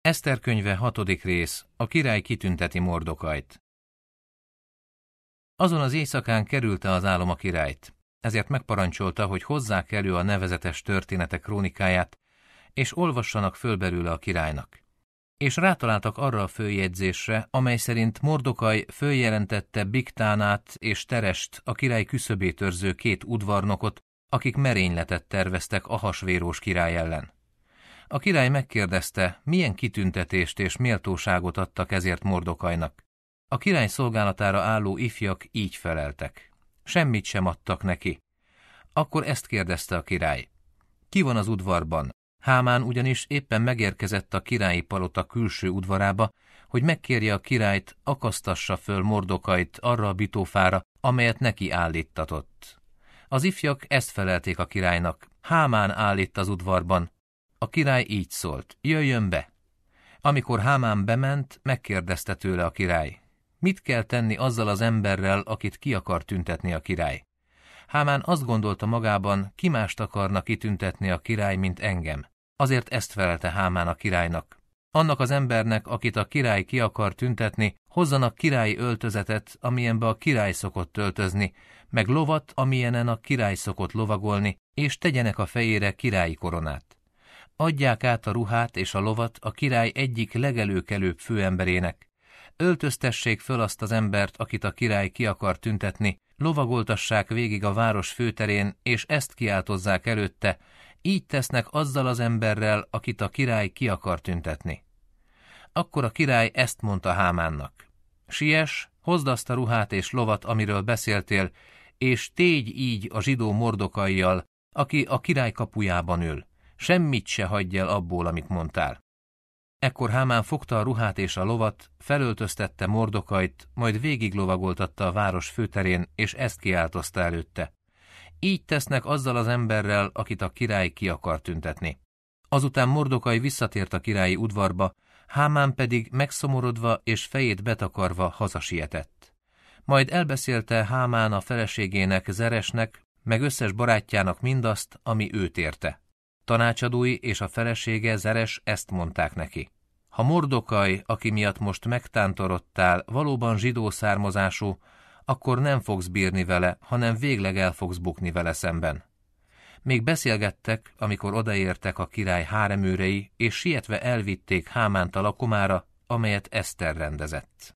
Eszter könyve hatodik rész, a király kitünteti mordokajt. Azon az éjszakán kerülte az álom a királyt, ezért megparancsolta, hogy hozzák elő a nevezetes történetek krónikáját, és olvassanak föl belőle a királynak. És rátaláltak arra a följegyzésre, amely szerint Mordokaj följelentette Biktánát és Terest, a király küszöbétörző két udvarnokot, akik merényletet terveztek a hasvérós király ellen. A király megkérdezte, milyen kitüntetést és méltóságot adtak ezért Mordokajnak. A király szolgálatára álló ifjak így feleltek. Semmit sem adtak neki. Akkor ezt kérdezte a király. Ki van az udvarban? Hámán ugyanis éppen megérkezett a királyi palota külső udvarába, hogy megkérje a királyt, akasztassa föl Mordokait arra a bitófára, amelyet neki állítatott. Az ifjak ezt felelték a királynak. Hámán állít az udvarban, a király így szólt, jöjjön be! Amikor Hámán bement, megkérdezte tőle a király, mit kell tenni azzal az emberrel, akit ki akar tüntetni a király. Hámán azt gondolta magában, ki mást akarna kitüntetni a király, mint engem. Azért ezt felelte Hámán a királynak. Annak az embernek, akit a király ki akar tüntetni, hozzanak királyi öltözetet, amilyenbe a király szokott öltözni, meg lovat, amilyenen a király szokott lovagolni, és tegyenek a fejére királyi koronát. Adják át a ruhát és a lovat a király egyik legelőkelőbb főemberének. Öltöztessék föl azt az embert, akit a király ki akar tüntetni, lovagoltassák végig a város főterén, és ezt kiáltozzák előtte, így tesznek azzal az emberrel, akit a király ki akar tüntetni. Akkor a király ezt mondta Hámánnak. Sies, hozd azt a ruhát és lovat, amiről beszéltél, és tégy így a zsidó mordokaijal, aki a király kapujában ül semmit se hagyj el abból, amit mondtál. Ekkor Hámán fogta a ruhát és a lovat, felöltöztette mordokait, majd végiglovagoltatta a város főterén, és ezt kiáltozta előtte. Így tesznek azzal az emberrel, akit a király ki akar tüntetni. Azután Mordokai visszatért a királyi udvarba, Hámán pedig megszomorodva és fejét betakarva hazasietett. Majd elbeszélte Hámán a feleségének, Zeresnek, meg összes barátjának mindazt, ami őt érte. Tanácsadói és a felesége Zeres ezt mondták neki. Ha Mordokaj, aki miatt most megtántorodtál, valóban zsidó származású, akkor nem fogsz bírni vele, hanem végleg el fogsz bukni vele szemben. Még beszélgettek, amikor odaértek a király háreműrei, és sietve elvitték Hámánt a lakomára, amelyet Eszter rendezett.